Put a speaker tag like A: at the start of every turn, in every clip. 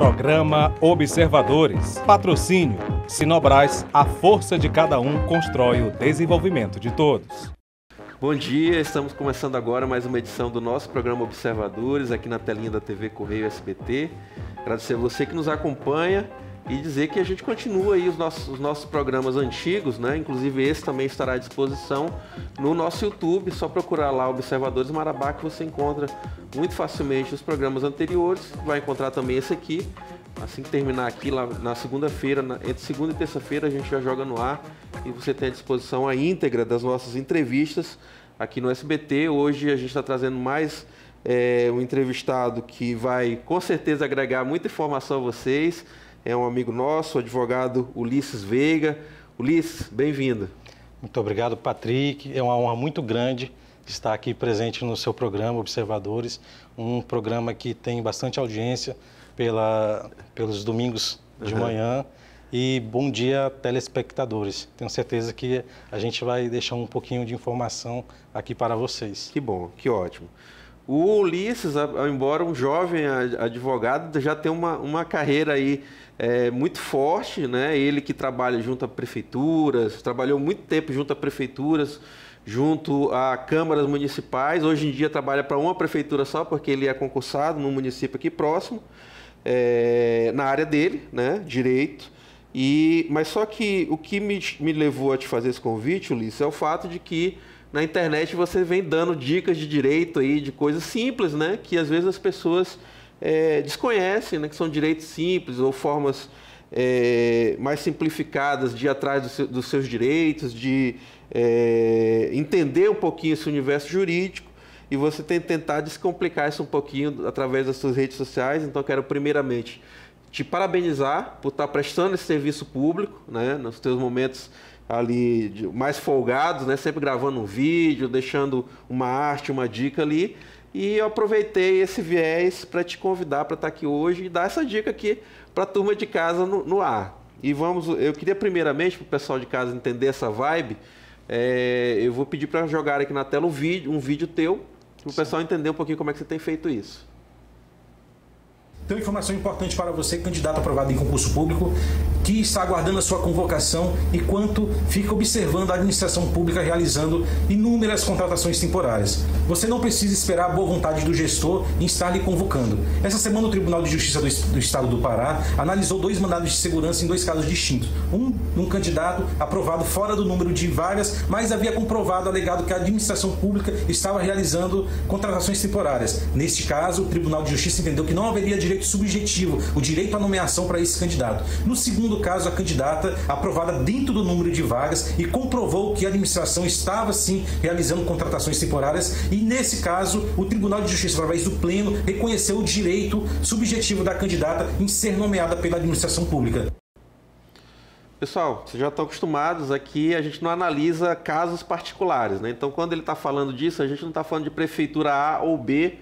A: Programa Observadores. Patrocínio. Sinobras, a força de cada um constrói o desenvolvimento de todos.
B: Bom dia, estamos começando agora mais uma edição do nosso programa Observadores aqui na telinha da TV Correio SBT. Agradecer a você que nos acompanha e dizer que a gente continua aí os nossos, os nossos programas antigos, né? Inclusive esse também estará à disposição no nosso YouTube, só procurar lá Observadores Marabá que você encontra muito facilmente os programas anteriores, vai encontrar também esse aqui. Assim que terminar aqui lá na segunda-feira, entre segunda e terça-feira a gente já joga no ar e você tem à disposição a íntegra das nossas entrevistas aqui no SBT. Hoje a gente está trazendo mais é, um entrevistado que vai com certeza agregar muita informação a vocês é um amigo nosso, o advogado
A: Ulisses Veiga. Ulisses, bem-vindo. Muito obrigado, Patrick. É uma honra muito grande estar aqui presente no seu programa Observadores, um programa que tem bastante audiência pela, pelos domingos de uhum. manhã. E bom dia, telespectadores. Tenho certeza que a gente vai deixar um pouquinho de informação aqui para vocês. Que bom, que ótimo. O Ulisses, embora um jovem
B: advogado, já tem uma, uma carreira aí é, muito forte, né? Ele que trabalha junto a prefeituras, trabalhou muito tempo junto a prefeituras, junto a câmaras municipais. Hoje em dia trabalha para uma prefeitura só, porque ele é concursado num município aqui próximo, é, na área dele, né? Direito. E, mas só que o que me, me levou a te fazer esse convite, Ulisses, é o fato de que na internet você vem dando dicas de direito aí, de coisas simples, né? Que às vezes as pessoas é, desconhecem, né? Que são direitos simples ou formas é, mais simplificadas de ir atrás do seu, dos seus direitos, de é, entender um pouquinho esse universo jurídico. E você tem que tentar descomplicar isso um pouquinho através das suas redes sociais. Então, quero primeiramente te parabenizar por estar prestando esse serviço público, né, nos teus momentos ali mais folgados, né? Sempre gravando um vídeo, deixando uma arte, uma dica ali. E eu aproveitei esse viés para te convidar para estar tá aqui hoje e dar essa dica aqui para a turma de casa no, no, ar. E vamos, eu queria primeiramente para o pessoal de casa entender essa vibe, é, eu vou pedir para jogar aqui na tela um vídeo, um vídeo teu, para o pessoal entender um pouquinho como é que você tem feito isso.
A: Então, informação importante para você, candidato aprovado em concurso público, que está aguardando a sua convocação e quanto fica observando a administração pública realizando inúmeras contratações temporárias. Você não precisa esperar a boa vontade do gestor em estar lhe convocando. Essa semana, o Tribunal de Justiça do Estado do Pará analisou dois mandados de segurança em dois casos distintos. Um, um candidato aprovado fora do número de vagas, mas havia comprovado, alegado que a administração pública estava realizando contratações temporárias. Neste caso, o Tribunal de Justiça entendeu que não haveria direito direito subjetivo, o direito à nomeação para esse candidato. No segundo caso, a candidata aprovada dentro do número de vagas e comprovou que a administração estava sim realizando contratações temporárias e nesse caso o Tribunal de Justiça através do pleno reconheceu o direito subjetivo da candidata em ser nomeada pela administração pública.
B: Pessoal, vocês já estão acostumados aqui, a gente não analisa casos particulares, né? Então, quando ele está falando disso, a gente não está falando de prefeitura A ou B,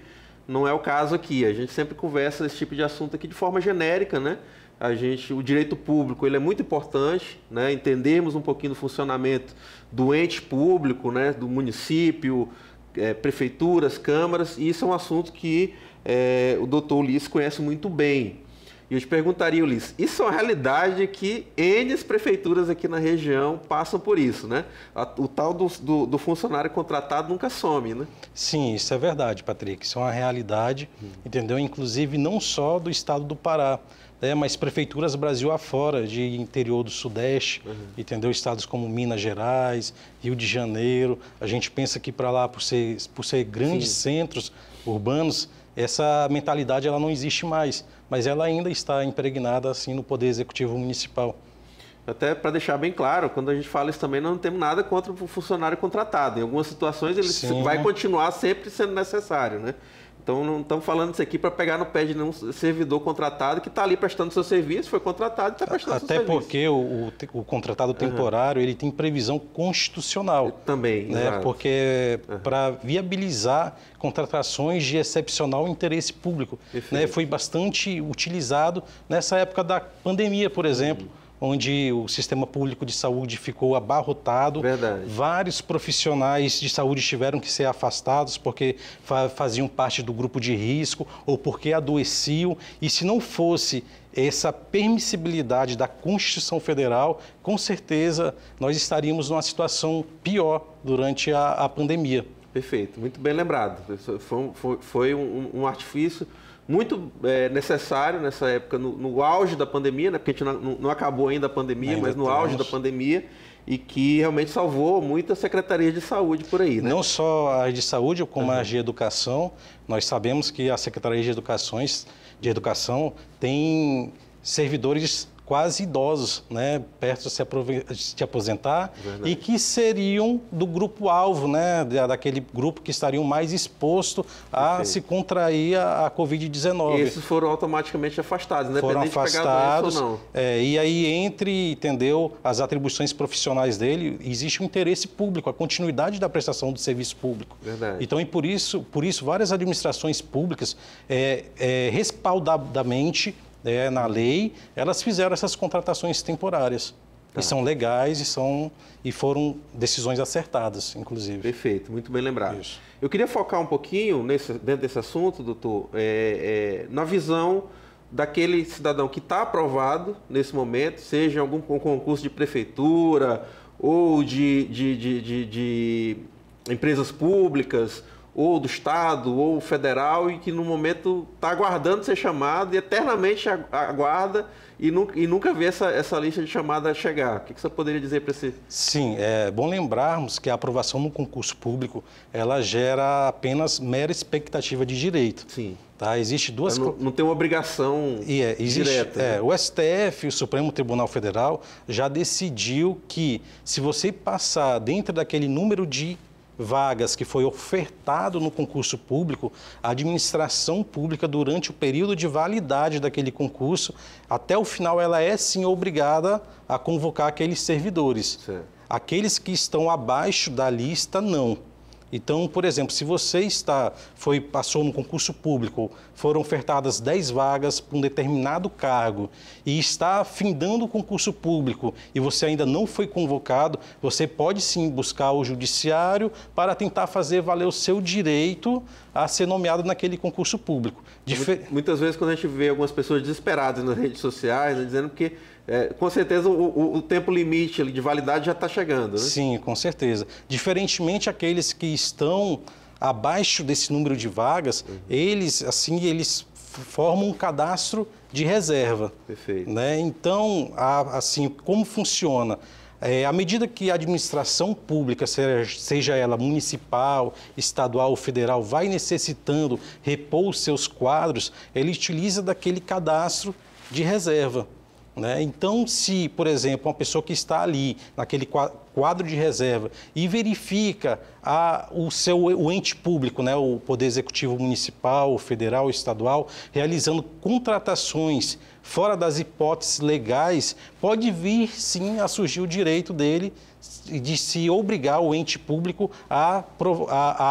B: não é o caso aqui. A gente sempre conversa esse tipo de assunto aqui de forma genérica, né? A gente, o direito público, ele é muito importante, né? Entendermos um pouquinho do funcionamento do ente público, né? Do município, é, prefeituras, câmaras. E isso é um assunto que é, o doutor Ulisses conhece muito bem. E eu te perguntaria, Ulisses, isso é uma realidade que N prefeituras aqui na região passam por isso, né? O tal do, do, do, funcionário contratado
A: nunca some, né? Sim, isso é verdade, Patrick. Isso é uma realidade, hum. entendeu? Inclusive, não só do estado do Pará, né? mas prefeituras Brasil afora, de interior do Sudeste, uhum. entendeu? Estados como Minas Gerais, Rio de Janeiro. A gente pensa que para lá, por ser, por ser grandes Sim. centros urbanos, essa mentalidade ela não existe mais mas ela ainda está impregnada assim no poder executivo municipal.
B: Até para deixar bem claro, quando a gente fala isso também, não temos nada contra o funcionário contratado. Em algumas situações ele Sim, vai continuar sempre sendo necessário, né? Então não estamos falando isso aqui para pegar no pé de nenhum servidor contratado que está ali prestando seu serviço, foi contratado e está prestando Até seu serviço. Até
A: porque o, o, contratado temporário uhum. ele tem previsão constitucional. É, também, né? Exato. Porque uhum. para viabilizar contratações de excepcional interesse público. Né? Foi bastante utilizado nessa época da pandemia, por exemplo. Uhum onde o sistema público de saúde ficou abarrotado. Verdade. Vários profissionais de saúde tiveram que ser afastados porque faziam parte do grupo de risco ou porque adoeciam. E se não fosse essa permissibilidade da Constituição Federal, com certeza nós estaríamos numa situação pior durante a, a pandemia. Perfeito, muito bem lembrado. Foi, foi, foi um, um artifício muito
B: é, necessário nessa época, no, no, auge da pandemia, né? porque a gente não, não acabou ainda a pandemia, ainda mas no auge da
A: pandemia, e que realmente salvou muitas secretarias de saúde por aí. Né? Não só as de saúde, como uhum. as de educação. Nós sabemos que a Secretaria de, Educações, de Educação tem servidores quase idosos, né, perto de se, de aposentar, Verdade. e que seriam do grupo alvo, né, daquele grupo que estariam mais exposto a Perfeito. se contrair a, a Covid-19. Esses foram automaticamente afastados, né? Foram afastados. De não. É, e aí entre, entendeu, as atribuições profissionais dele, existe um interesse público, a continuidade da prestação do serviço público. Verdade. Então, e por isso, por isso várias administrações públicas é, é respaldadamente é, na lei, elas fizeram essas contratações temporárias. Tá. E são legais e, são, e foram decisões acertadas, inclusive. Perfeito, muito bem lembrado. Isso. Eu queria focar um pouquinho nesse, dentro desse assunto, doutor, é, é, na
B: visão daquele cidadão que está aprovado nesse momento, seja algum concurso de prefeitura ou de, de, de, de empresas públicas ou do Estado, ou federal, e que no momento está aguardando ser chamado e eternamente aguarda e, e nunca vê essa, essa lista de chamada
A: chegar. O que, que você poderia dizer para esse... Sim, é bom lembrarmos que a aprovação no concurso público, ela gera apenas mera expectativa de direito. Sim. Tá? Existe duas não, não tem uma obrigação e é, existe, direta. Né? É, né? O STF, o Supremo Tribunal Federal, já decidiu que se você passar dentro daquele número de vagas que foi ofertado no concurso público, a administração pública, durante o período de validade daquele concurso, até o final, ela é sim obrigada a convocar aqueles servidores. Sim. Aqueles que estão abaixo da lista, não. Então, por exemplo, se você está foi passou no concurso público, foram ofertadas 10 vagas para um determinado cargo e está findando o concurso público e você ainda não foi convocado, você pode sim buscar o judiciário para tentar fazer valer o seu direito a ser nomeado naquele concurso público. Difer... Muitas vezes quando a gente vê algumas pessoas desesperadas nas redes sociais, né, dizendo que é, com certeza o, o, o, tempo limite de validade já está chegando, né? Sim, com certeza. Diferentemente aqueles que estão abaixo desse número de vagas, uhum. eles assim eles formam um cadastro de reserva. Perfeito. Né? Então, a, assim, como funciona? É, à medida que a administração pública, seja, seja ela municipal, estadual ou federal, vai necessitando repor os seus quadros, ele utiliza daquele cadastro de reserva. Né? Então, se, por exemplo, uma pessoa que está ali, naquele quadro de reserva, e verifica a, o seu o ente público, né? o Poder Executivo Municipal, Federal, Estadual, realizando contratações fora das hipóteses legais, pode vir sim a surgir o direito dele de se obrigar o ente público a, a,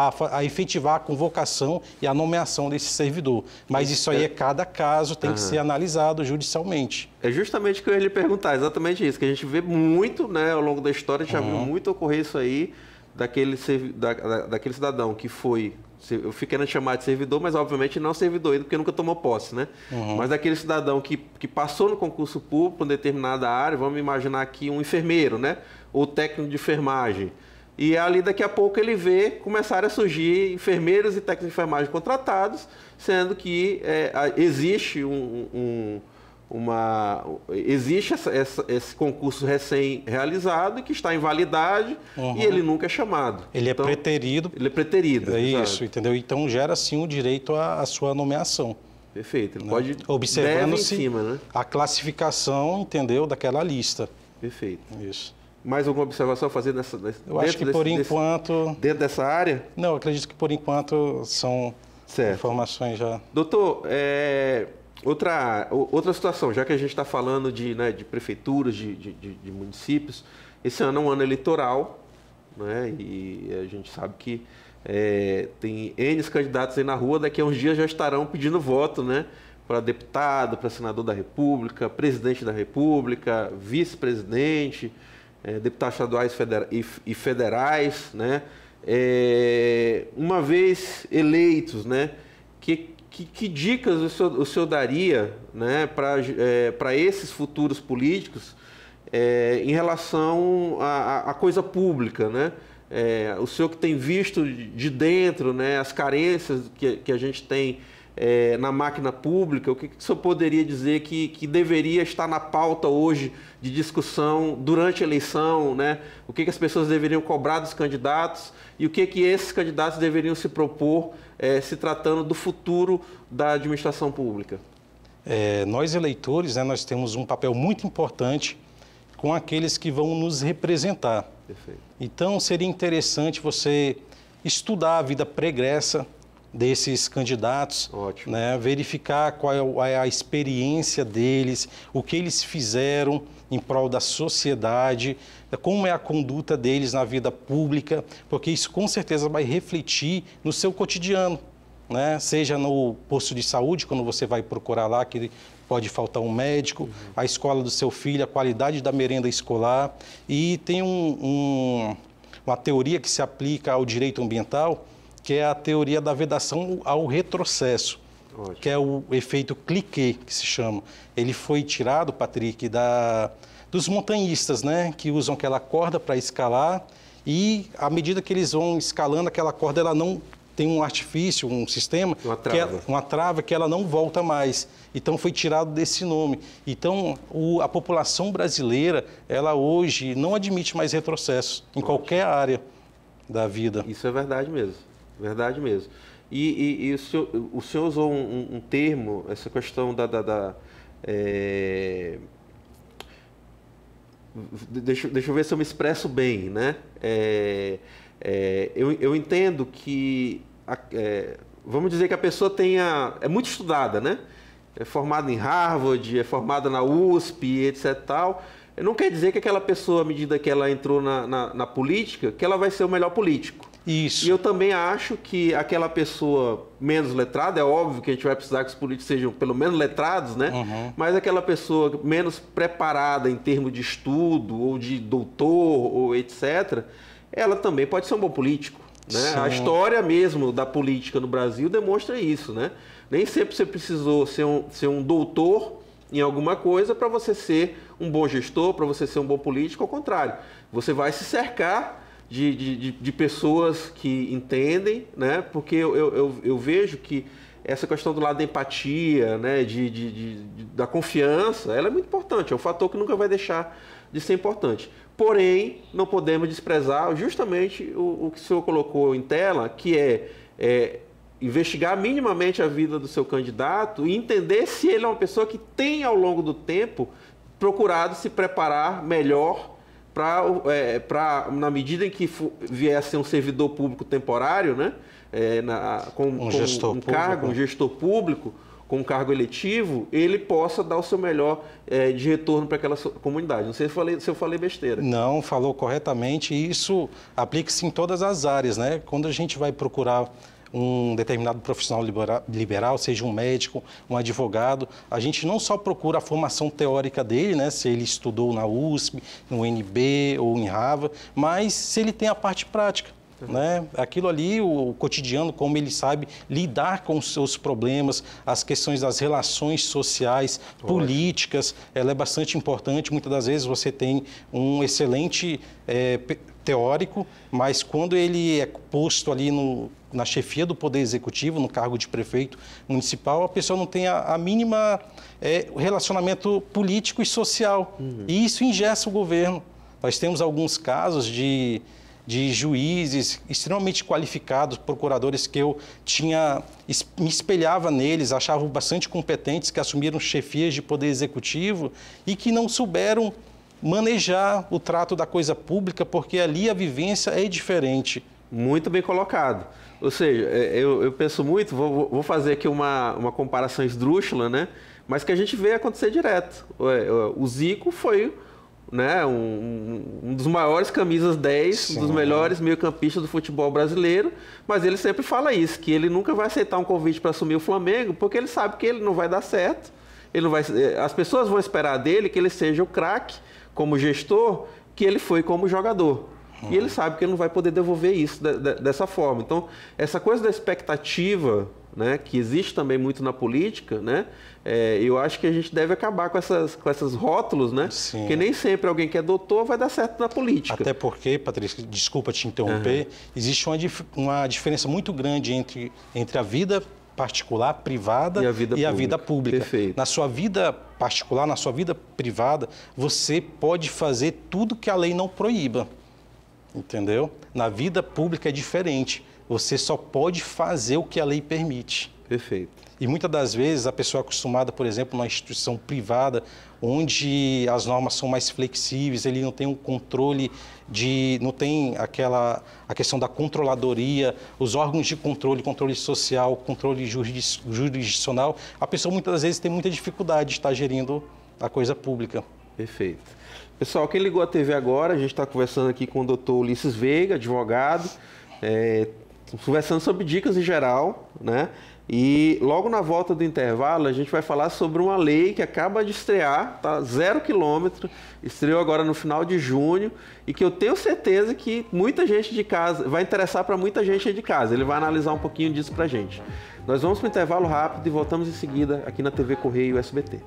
A: a, a, efetivar a convocação e a nomeação desse servidor. Mas isso aí é, é. cada caso, tem uhum. que ser analisado judicialmente.
B: É justamente o que eu ia lhe perguntar, exatamente isso, que a gente vê muito, né, ao longo da história, a gente uhum. já viu uhum. muito ocorrer isso aí, daquele, da, daquele cidadão que foi eu fico querendo chamar de servidor, mas obviamente não é servidor ainda, porque nunca tomou posse, né? Uhum. Mas daquele cidadão que, que passou no concurso público em determinada área, vamos imaginar aqui um enfermeiro, né? ou técnico de enfermagem. E ali daqui a pouco ele vê começar a surgir enfermeiros e técnicos de enfermagem contratados, sendo que é, existe um, um, uma existe essa, essa, esse concurso recém realizado que está em validade uhum. e ele nunca é chamado.
A: Ele é então, é preterido. Ele é preterido. É isso, entendeu? Então gera sim o direito à, à sua nomeação. Perfeito. Ele né? pode observando-se né? a classificação, entendeu, daquela lista. Perfeito. Isso mais alguma observação a fazer nessa? Nessa, Eu acho que desse, por enquanto. Desse, dentro dessa área? Não, acredito que por enquanto são certo. informações já.
B: Doutor, é, outra, outra situação, já que a gente está falando de, né, de prefeituras, de, de, de, municípios, esse ano é um ano eleitoral, né, e a gente sabe que é, tem N candidatos aí na rua, daqui a uns dias já estarão pedindo voto, né? Para deputado, para senador da República, presidente da República, vice-presidente é, deputados estaduais federa e, e, federais, né? É, uma vez eleitos, né? Que, que, que dicas o senhor, o senhor, daria né, para é, esses futuros políticos é, em relação à coisa pública, né? É, o senhor que tem visto de dentro né, as carências que, que a gente tem é, na máquina pública? O que, que o senhor poderia dizer que, que deveria estar na pauta hoje de discussão durante a eleição? Né? O que, que as pessoas deveriam cobrar dos candidatos e o que, que esses candidatos deveriam se propor é, se tratando do futuro da administração pública?
A: É, nós eleitores, né, nós temos um papel muito importante com aqueles que vão nos representar. Perfeito. Então, seria interessante você estudar a vida pregressa desses candidatos, Ótimo. Né, verificar qual é, é a experiência deles, o que eles fizeram em prol da sociedade, como é a conduta deles na vida pública, porque isso com certeza vai refletir no seu cotidiano. Né? Seja no posto de saúde, quando você vai procurar lá, que pode faltar um médico, uhum. a escola do seu filho, a qualidade da merenda escolar. E tem um, um, uma teoria que se aplica ao direito ambiental, que é a teoria da vedação ao retrocesso, Ótimo. que é o efeito cliquet, que se chama. Ele foi tirado, Patrick, da, dos montanhistas, né? Que usam aquela corda para escalar e à medida que eles vão escalando, aquela corda ela não tem um artifício, um sistema, uma trava. Que, é, uma trava que ela não volta mais. Então foi tirado desse nome. Então o, a população brasileira, ela hoje não admite mais retrocessos em Ótimo. qualquer área da vida. Isso é verdade mesmo verdade mesmo. E, e, e o, senhor, o, senhor, usou um, um, termo, essa
B: questão da. da, da é... deixa, deixa eu ver se eu me expresso bem, né? É, é, eu, eu entendo que. A, é, vamos dizer que a pessoa tenha. É muito estudada, né? É formada em Harvard, é formada na USP, etc. Tal. Não quer dizer que aquela pessoa, à medida que ela entrou na, na, na política, que ela vai ser o melhor político. Isso. E eu também acho que aquela pessoa menos letrada, é óbvio que a gente vai precisar que os políticos sejam pelo menos letrados, né? Uhum. Mas aquela pessoa menos preparada em termos de estudo, ou de doutor, ou etc., ela também pode ser um bom político. Né? A história mesmo da política no Brasil demonstra isso, né? Nem sempre você precisou ser um, ser um doutor em alguma coisa para você ser um bom gestor, para você ser um bom político, ao contrário. Você vai se cercar de, de, de, pessoas que entendem, né? Porque eu, eu, eu, vejo que essa questão do lado da empatia, né? De, de, de, da confiança, ela é muito importante. É um fator que nunca vai deixar de ser importante. Porém, não podemos desprezar justamente o, o que o senhor colocou em tela, que é, é investigar minimamente a vida do seu candidato e entender se ele é uma pessoa que tem, ao longo do tempo, procurado se preparar melhor para, é, na medida em que viesse vier a ser um servidor público temporário, né? É, na, com, um, com um cargo, um gestor público, com um cargo eletivo, ele possa dar o seu melhor é, de retorno para aquela comunidade. Não sei se eu, falei, se eu falei
A: besteira. Não, falou corretamente. E isso aplica-se em todas as áreas, né? Quando a gente vai procurar um determinado profissional liberal, seja um médico, um advogado, a gente não só procura a formação teórica dele, né, se ele estudou na USP, no NB ou em rava mas se ele tem a parte prática. Né? Aquilo ali, o, cotidiano, como ele sabe lidar com os seus problemas, as questões das relações sociais, políticas, ela é bastante importante. Muitas das vezes você tem um excelente é, teórico, mas quando ele é posto ali no, na chefia do Poder Executivo, no cargo de prefeito municipal, a pessoa não tem a, a mínima é, relacionamento político e social. Uhum. E isso ingessa o governo. Nós temos alguns casos de, de juízes extremamente qualificados, procuradores que eu tinha me espelhava neles, achava bastante competentes, que assumiram chefias de poder executivo e que não souberam manejar o trato da coisa pública, porque ali a vivência é diferente. Muito bem colocado.
B: Ou seja, é, eu, eu penso muito, vou, vou, fazer aqui uma, uma comparação esdrúxula, né? Mas que a gente vê acontecer direto. É, o Zico foi né, um, um dos maiores camisas 10, um dos melhores meio-campistas do futebol brasileiro, mas ele sempre fala isso, que ele nunca vai aceitar um convite para assumir o Flamengo, porque ele sabe que ele não vai dar certo, ele não vai, é, as pessoas vão esperar dele que ele seja o craque, como gestor que ele foi como jogador. Uhum. E ele sabe que ele não vai poder devolver isso de, de, dessa forma. Então, essa coisa da expectativa, né, que existe também muito na política, né, é, eu acho que a gente deve acabar com essas, com essas rótulos, né? Sim. Porque nem sempre alguém que é doutor vai dar certo na política.
A: Até porque, Patrícia, desculpa te interromper, uhum. existe uma, dif uma diferença muito grande entre, entre a vida particular, privada e a vida e pública. A vida pública. Perfeito. Na sua vida particular, na sua vida privada, você pode fazer tudo que a lei não proíba. Entendeu? Na vida pública é diferente. Você só pode fazer o que a lei permite. Perfeito. E muitas das vezes a pessoa é acostumada, por exemplo, numa instituição privada, onde as normas são mais flexíveis, ele não tem um controle de não tem aquela a questão da controladoria, os órgãos de controle, controle social, controle jurisdicional, a pessoa muitas vezes tem muita dificuldade de estar gerindo a coisa pública. Perfeito. Pessoal, quem ligou a
B: TV agora, a gente está conversando aqui com o doutor Ulisses Veiga, advogado, é, conversando sobre dicas em geral, né? E logo na volta do intervalo a gente vai falar sobre uma lei que acaba de estrear, tá? Zero quilômetro, estreou agora no final de junho e que eu tenho certeza que muita gente de casa vai interessar para muita gente de casa. Ele vai analisar um pouquinho disso para gente. Nós vamos para o intervalo rápido e voltamos em seguida aqui na TV Correio SBT.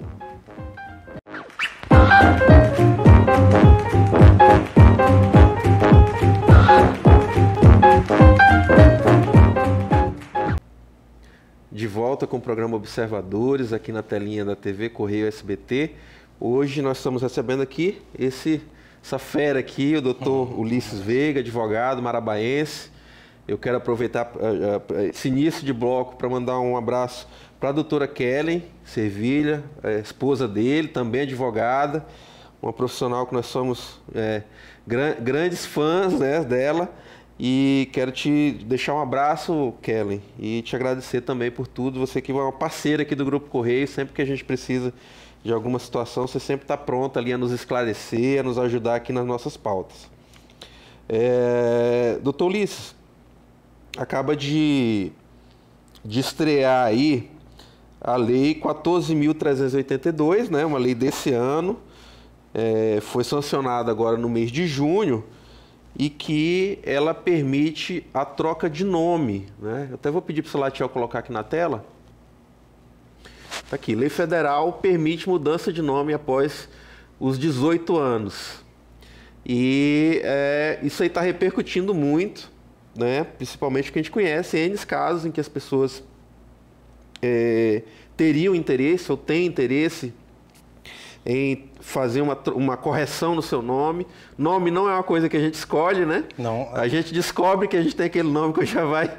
B: de volta com o programa Observadores aqui na telinha da TV Correio SBT. Hoje nós estamos recebendo aqui esse, essa fera aqui, o doutor uhum. Ulisses Veiga, advogado marabaense. Eu quero aproveitar uh, uh, esse início de bloco para mandar um abraço para a doutora Kellen Servilha, esposa dele, também advogada, uma profissional que nós somos é, gran grandes fãs né, dela. E quero te deixar um abraço, Kelly, e te agradecer também por tudo. Você que é uma parceira aqui do Grupo Correio, sempre que a gente precisa de alguma situação, você sempre está pronta ali a nos esclarecer, a nos ajudar aqui nas nossas pautas. É, Doutor Ulisses, acaba de, de estrear aí a Lei 14.382, né, uma lei desse ano, é, foi sancionada agora no mês de junho, e que ela permite a troca de nome. Né? Eu até vou pedir para o Salatiel colocar aqui na tela. Está aqui. Lei federal permite mudança de nome após os 18 anos. E é, isso aí está repercutindo muito, né? principalmente que a gente conhece N casos em que as pessoas é, teriam interesse ou têm interesse em fazer uma, uma correção no seu nome. Nome não é uma coisa que a gente escolhe, né? Não. A gente descobre que a gente tem aquele nome que já vai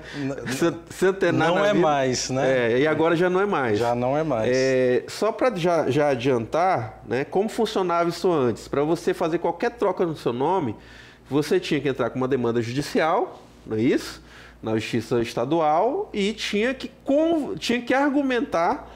B: centenar. Não é vida. mais, né? É, e agora já não é mais. Já não é mais. É, só para já, já adiantar, né? Como funcionava isso antes? Para você fazer qualquer troca no seu nome, você tinha que entrar com uma demanda judicial, não é isso? Na justiça estadual e tinha que, tinha que argumentar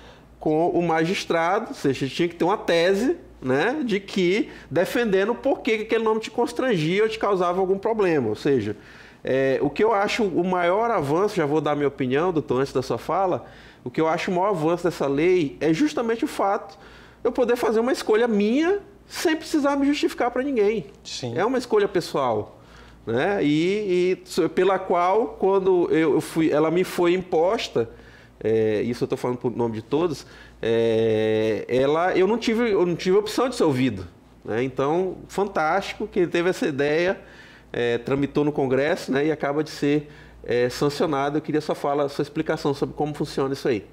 B: com o magistrado, ou seja, tinha que ter uma tese né, de que defendendo por que aquele nome te constrangia ou te causava algum problema. Ou seja, é, o que eu acho o maior avanço, já vou dar minha opinião, doutor, antes da sua fala, o que eu acho o maior avanço dessa lei é justamente o fato eu poder fazer uma escolha minha sem precisar me justificar para ninguém. Sim. É uma escolha pessoal. Né? E, e pela qual, quando eu fui, ela me foi imposta, é, isso eu estou falando por nome de todos, é, ela, eu não tive, eu não tive opção de ser ouvido. Né? Então, fantástico que ele teve essa ideia, é, tramitou no Congresso né, e acaba de ser é, sancionado. Eu queria só falar a sua explicação sobre como funciona isso aí.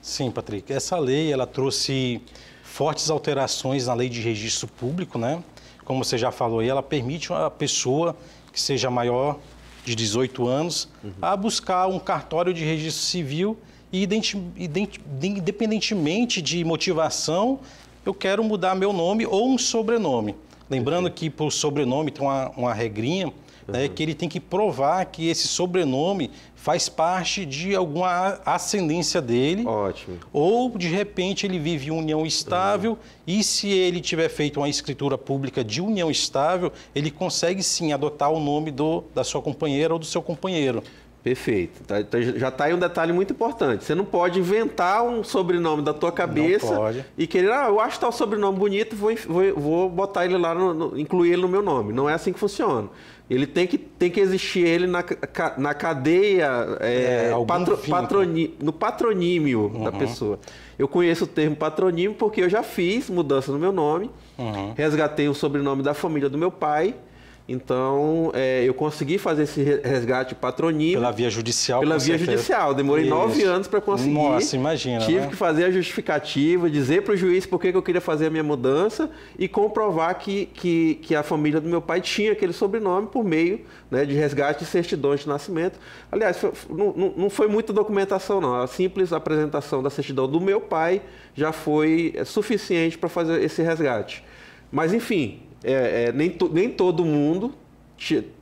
A: Sim, Patrick. Essa lei ela trouxe fortes alterações na lei de registro público, né? Como você já falou aí, ela permite uma pessoa que seja maior de 18 anos uhum. a buscar um cartório de registro civil e, independentemente de motivação, eu quero mudar meu nome ou um sobrenome. Lembrando uhum. que por sobrenome tem uma, uma regrinha uhum. que ele tem que provar que esse sobrenome faz parte de alguma ascendência dele. Ótimo. Ou, de repente, ele vive união estável uhum. e, se ele tiver feito uma escritura pública de união estável, ele consegue sim adotar o nome do, da sua companheira ou do seu companheiro. Perfeito. Tá, então, já está aí um detalhe muito importante. Você não pode inventar um sobrenome da tua cabeça
B: e querer, ah, eu acho tal sobrenome bonito, vou, vou, vou botar ele lá, no, no, incluir ele no meu nome. Não é assim que funciona. Ele tem que, tem que existir ele na, na cadeia, é, é, patro, patroni, né? no patronímio uhum. da pessoa. Eu conheço o termo patronímio porque eu já fiz mudança no meu nome, uhum. resgatei o sobrenome da família do meu pai então, é, eu consegui fazer esse resgate patronímico. Pela via
A: judicial? Pela via certeza. judicial. Demorei Isso. nove anos para conseguir. Nossa, imagina. Tive né? que
B: fazer a justificativa, dizer para o juiz por que eu queria fazer a minha mudança e comprovar que, que, que a família do meu pai tinha aquele sobrenome por meio né, de resgate de certidões de nascimento. Aliás, foi, não, não foi muita documentação, não. A simples apresentação da certidão do meu pai já foi é, suficiente para fazer esse resgate. Mas, enfim, é, é, nem, to, nem todo mundo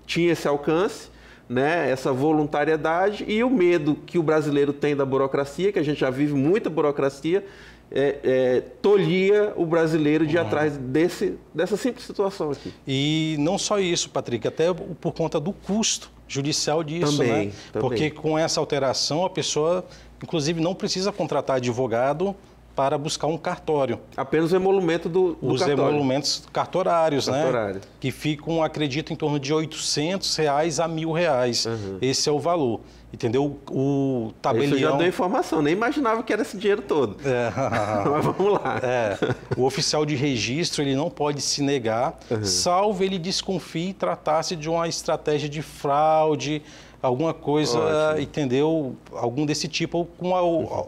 B: tinha esse alcance, né, essa voluntariedade e o medo que o brasileiro tem da burocracia, que a gente já vive muita burocracia, é, é, tolhia o brasileiro de uhum. atrás desse, dessa simples situação aqui.
A: E não só isso, Patrick, até por conta do custo judicial disso, também, né? Também. Porque com essa alteração a pessoa, inclusive, não precisa contratar advogado para buscar um cartório. Apenas o emolumento do, do Os cartório. emolumentos cartorários, Cartorário. né? Que ficam, acredito, em torno de 800 reais a mil reais. Uhum. Esse é o valor. Entendeu? O tabelião... Isso já deu informação, nem imaginava que era esse dinheiro todo. É. Mas vamos lá. É. O oficial de registro, ele não pode se negar, uhum. salvo ele desconfie tratar-se de uma estratégia de fraude, alguma coisa, Ótimo. entendeu? Algum desse tipo, com a, uhum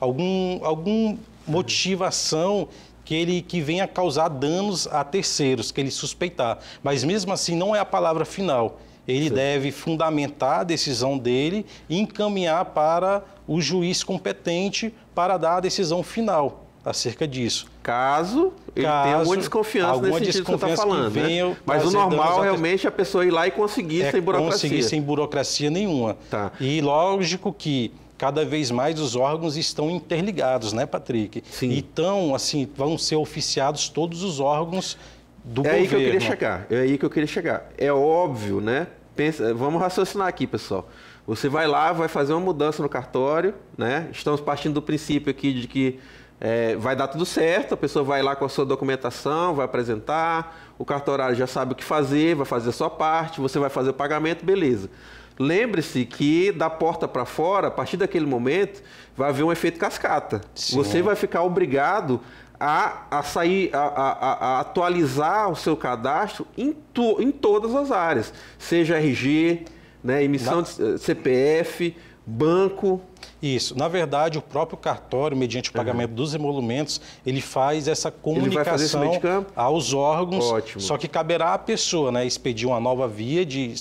A: algum, algum motivação que ele que venha causar danos a terceiros, que ele suspeitar. Mas mesmo assim não é a palavra final. Ele Sim. deve fundamentar a decisão dele e encaminhar para o juiz competente para dar a decisão final acerca disso. Caso ele Caso, tenha alguma desconfiança alguma nesse tá desconfiança que você está falando. né? Mas o normal
B: realmente é a pessoa ir lá e conseguir é, sem burocracia. Conseguir sem
A: burocracia nenhuma. Tá. E lógico que cada vez mais os órgãos estão interligados, né, Patrick? Sim. Então, assim, vão ser oficiados todos os órgãos do é governo. É aí que eu queria chegar.
B: É aí que eu queria chegar. É óbvio, né? Pensa, vamos raciocinar aqui, pessoal. Você vai lá, vai fazer uma mudança no cartório, né? Estamos partindo do princípio aqui de que é, vai dar tudo certo, a pessoa vai lá com a sua documentação, vai apresentar, o cartorário já sabe o que fazer, vai fazer a sua parte, você vai fazer o pagamento, beleza. Lembre-se que da porta para fora, a partir daquele momento, vai haver um efeito cascata. Sim. Você vai ficar obrigado a, a sair, a, a, a, atualizar o seu cadastro
A: em, tu, em todas as áreas, seja RG, né, emissão da... de eh, CPF, banco. Isso. Na verdade, o próprio cartório, mediante o pagamento uhum. dos emolumentos, ele faz essa comunicação aos órgãos. Ótimo. Só que caberá à pessoa, né, expedir uma nova via de,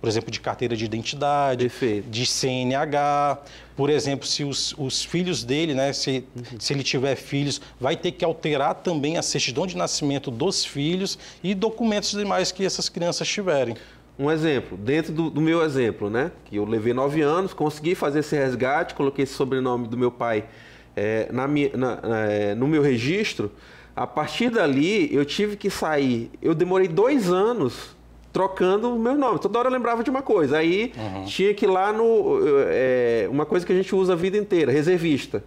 A: por exemplo, de carteira de identidade, Perfeito. de CNH. Por exemplo, se os, os filhos dele, né, se, uhum. se ele tiver filhos, vai ter que alterar também a certidão de nascimento dos filhos e documentos demais que essas crianças tiverem um exemplo, dentro do, do, meu exemplo, né? Que eu levei
B: nove anos, consegui fazer esse resgate, coloquei esse sobrenome do meu pai é, na, na, é, no meu registro. A partir dali, eu tive que sair. Eu demorei dois anos trocando o meu nome. Toda hora eu lembrava de uma coisa. Aí uhum. tinha que ir lá no. É, uma coisa que a gente usa a vida inteira, reservista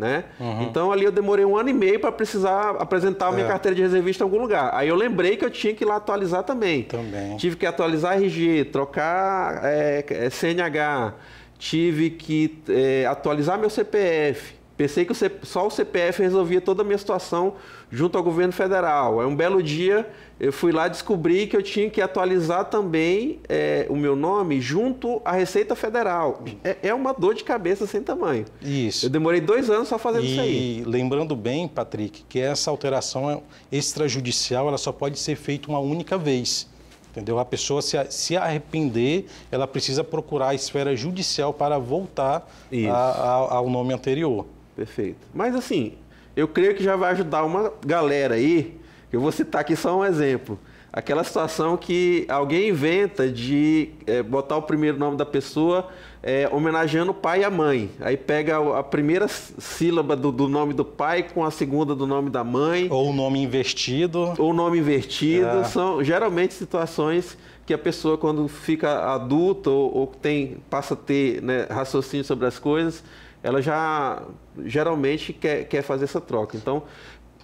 B: né? Uhum. Então ali eu demorei um ano e meio para precisar apresentar a minha é. carteira de reservista em algum lugar. Aí eu lembrei que eu tinha que ir lá atualizar também. Também. Tive que atualizar a RG, trocar é, é CNH, tive que é, atualizar meu CPF. Pensei que só o CPF resolvia toda a minha situação junto ao governo federal. Aí é um belo dia eu fui lá descobrir que eu tinha que atualizar também é, o meu nome junto à Receita Federal. É, é, uma dor de cabeça sem tamanho.
A: Isso. Eu demorei dois anos só fazendo e, isso aí. E lembrando bem, Patrick, que essa alteração é extrajudicial ela só pode ser feita uma única vez. Entendeu? A pessoa se, se arrepender, ela precisa procurar a esfera judicial para voltar a, a, ao nome anterior. Perfeito. Mas assim,
B: eu creio que já vai ajudar uma galera aí eu vou citar aqui só um exemplo. Aquela situação que alguém inventa de é, botar o primeiro nome da pessoa é, homenageando o pai e a mãe. Aí pega a primeira sílaba do, do, nome do pai com a segunda do nome da mãe. Ou o nome invertido. Ou o nome invertido. É. São geralmente situações que a pessoa, quando fica adulta ou, ou tem, passa a ter né, raciocínio sobre as coisas, ela já geralmente quer, quer fazer
A: essa troca. Então,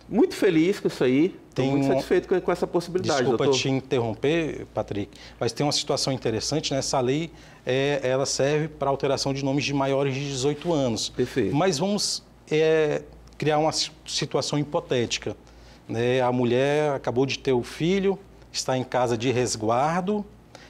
A: muito feliz com isso aí. Estou muito satisfeito
B: com, essa possibilidade. Desculpa doutor. te
A: interromper, Patrick, mas tem uma situação interessante, né? Essa lei é, ela serve para alteração de nomes de maiores de 18 anos. Perfeito. Mas vamos é, criar uma situação hipotética. Né? A mulher acabou de ter o filho, está em casa de resguardo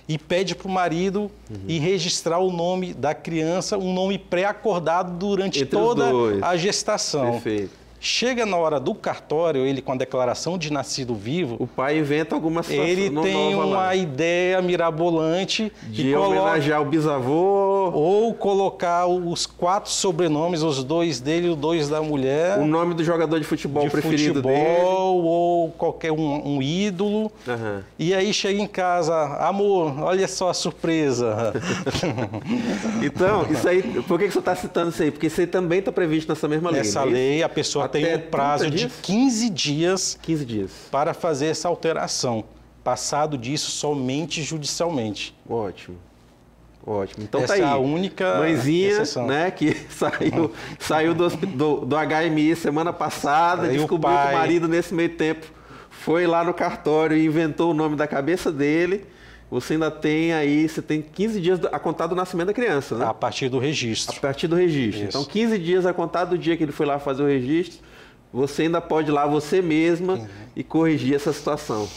A: e pede para o marido uhum. registrar o nome da criança, um nome pré-acordado durante Entre toda a gestação. Perfeito. Chega na hora do cartório, ele com a declaração de nascido vivo. O pai inventa alguma situação Ele tem uma lá. ideia mirabolante de homenagear coloca... o bisavô. Ou colocar os quatro sobrenomes, os dois dele e os dois da mulher. O nome do jogador de futebol de preferido futebol, dele. Ou qualquer um, um ídolo. Uhum. E aí chega em casa, amor, olha só a surpresa. então, isso aí, por que você está citando isso aí? Porque isso aí também está previsto nessa mesma lei. Nessa né? lei, a pessoa tem um prazo de 15 dias, 15 dias para fazer essa alteração. Passado disso, somente judicialmente. Ótimo. Ótimo. Então tá Essa tá aí. a única Mãezinha, exceção. né,
B: que saiu, saiu do, do, do HMI semana passada, aí descobriu o pai... que o marido, nesse meio tempo, foi lá no cartório e inventou o nome da cabeça dele você ainda tem aí, você tem 15 dias a contar do nascimento da criança, né? A partir do registro. A partir do registro. Isso. Então, 15 dias a contar do dia que ele foi lá fazer o registro, você ainda pode ir lá você mesma uhum. e corrigir essa situação.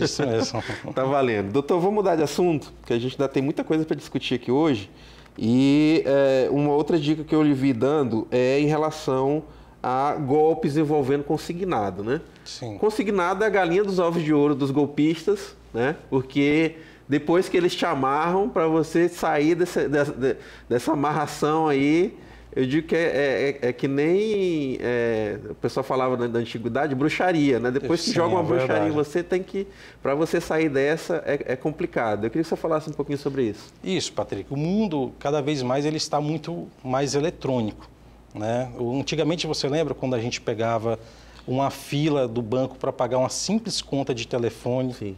B: Isso mesmo. tá valendo. Doutor, vamos mudar de assunto, porque a gente ainda tem muita coisa para discutir aqui hoje. E é, uma outra dica que eu lhe vi dando é em relação a golpes envolvendo consignado, né? Sim. Consignado é a galinha dos ovos de ouro dos golpistas, né? Porque depois que eles te amarram para você sair dessa, dessa, dessa, amarração aí, eu digo que é, é, é, é que nem é, o pessoal falava né, da antiguidade, bruxaria, né? Depois Sim, que joga uma é bruxaria em você,
A: tem que para você sair dessa é, é, complicado. Eu queria que você falasse um pouquinho sobre isso. Isso, Patrick. O mundo cada vez mais ele está muito mais eletrônico. Né? Antigamente, você lembra quando a gente pegava uma fila do banco para pagar uma simples conta de telefone Sim.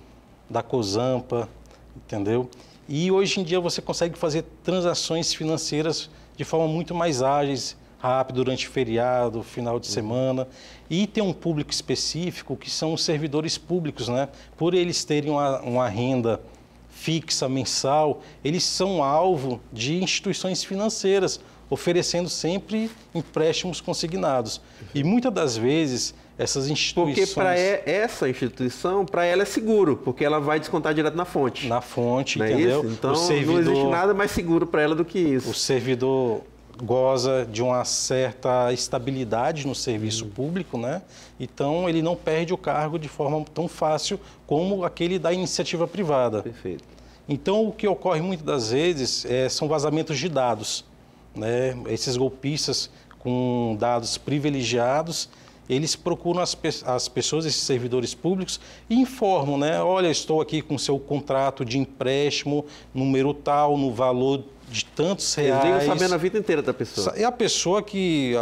A: da Cozampa, entendeu? E hoje em dia você consegue fazer transações financeiras de forma muito mais ágeis, rápido, durante feriado, final de Sim. Uhum. semana. E tem um público específico que são os servidores públicos, né? Por eles terem uma, uma renda fixa mensal, eles são alvo de instituições financeiras oferecendo sempre empréstimos consignados. E muitas das vezes essas instituições. Porque é,
B: para essa instituição, para ela é seguro, porque ela vai descontar direto na fonte. Na fonte, não é entendeu? É então servidor, não existe nada
A: mais seguro para ela do que isso. O servidor goza de uma certa estabilidade no serviço público, né? Então ele não perde o cargo de forma tão fácil como aquele da iniciativa privada. Perfeito. Então o que ocorre muitas das vezes é, são vazamentos de dados né, esses golpistas com dados privilegiados, eles procuram as, pe as pessoas, esses servidores públicos, e informam, né? Olha, estou aqui com seu contrato de empréstimo, número tal, no valor de tantos reais. Eles ligam sabendo a vida inteira da pessoa. É a pessoa que